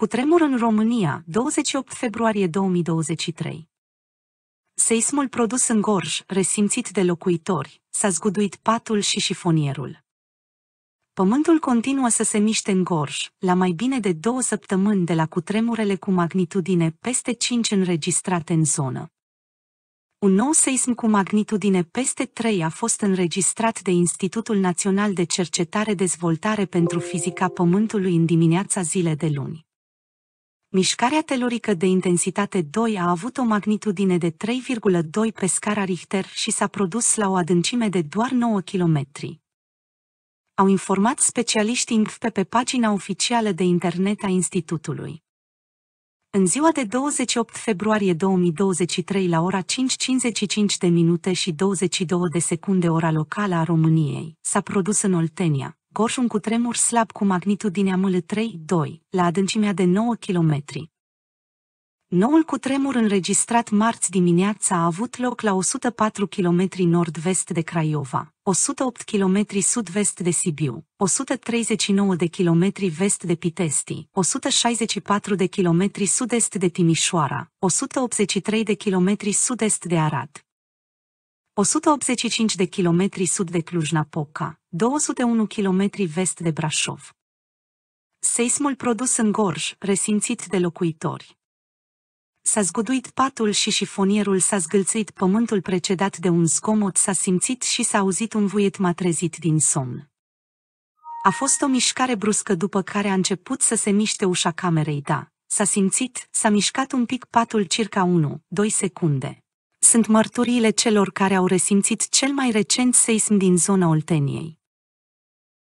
Cu tremur în România, 28 februarie 2023. Seismul produs în Gorj, resimțit de locuitori, s-a zguduit patul și șifonierul. Pământul continuă să se miște în Gorj, la mai bine de două săptămâni de la cutremurele cu magnitudine peste 5 înregistrate în zonă. Un nou seism cu magnitudine peste 3 a fost înregistrat de Institutul Național de Cercetare Dezvoltare pentru Fizica Pământului în dimineața zilei de luni. Mișcarea telurică de intensitate 2 a avut o magnitudine de 3,2 pe scara Richter și s-a produs la o adâncime de doar 9 km. Au informat specialiștii INFP pe pagina oficială de internet a institutului. În ziua de 28 februarie 2023 la ora 5.55 de minute și 22 de secunde ora locală a României, s-a produs în Oltenia, Gorj un cutremur slab cu magnitudinea ML3-2, la adâncimea de 9 km. Noul cutremur înregistrat marți dimineața a avut loc la 104 km nord-vest de Craiova, 108 km sud-vest de Sibiu, 139 de km vest de Pitesti, 164 de km sud-est de Timișoara, 183 de km sud-est de Arad, 185 de km sud de Cluj-Napoca, 201 km vest de Brașov. Seismul produs în Gorj, resimțit de locuitori. S-a zguduit patul și șifonierul s-a zgâlțit pământul precedat de un zgomot s-a simțit și s-a auzit un vuiet m-a trezit din somn. A fost o mișcare bruscă după care a început să se miște ușa camerei, da. S-a simțit, s-a mișcat un pic patul circa 1-2 secunde. Sunt mărturiile celor care au resimțit cel mai recent seism din zona Olteniei.